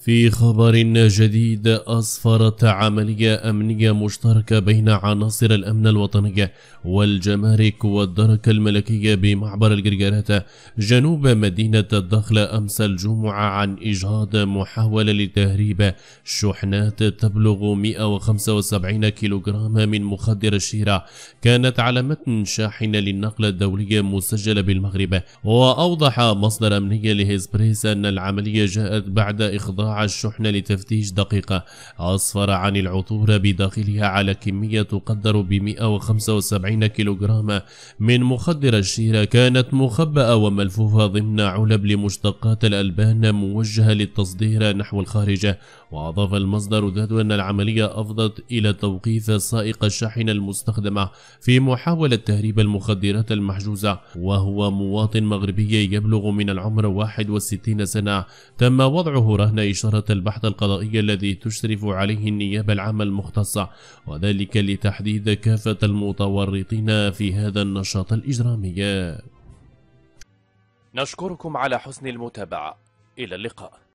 في خبر جديد أصفرت عملية أمنية مشتركة بين عناصر الأمن الوطني والجمارك والدرك الملكية بمعبر الجرجرات جنوب مدينة الدخل أمس الجمعة عن إجهاض محاولة لتهريب شحنات تبلغ 175 كيلوغرام من مخدر الشيرة كانت على متن شاحنة للنقل الدولي مسجلة بالمغرب وأوضح مصدر أمني لهيسبريس أن العملية جاءت بعد إخضاع الشحنة لتفتيش دقيقة أسفر عن العثور بداخلها على كمية تقدر ب 175 كيلوغرام من مخدر الشيرة كانت مخبأة وملفوفة ضمن علب لمشتقات الألبان موجهة للتصدير نحو الخارج وأضاف المصدر ذات أن العملية أفضت إلى توقيف سائق الشاحنة المستخدمة في محاولة تهريب المخدرات المحجوزة وهو مواطن مغربي يبلغ من العمر 61 سنة تم وضعه رهن إشارة البحث القضائي الذي تشرف عليه النيابة العامة المختصة وذلك لتحديد كافة المتورطين في هذا النشاط الإجرامي نشكركم على حسن المتابعة إلى اللقاء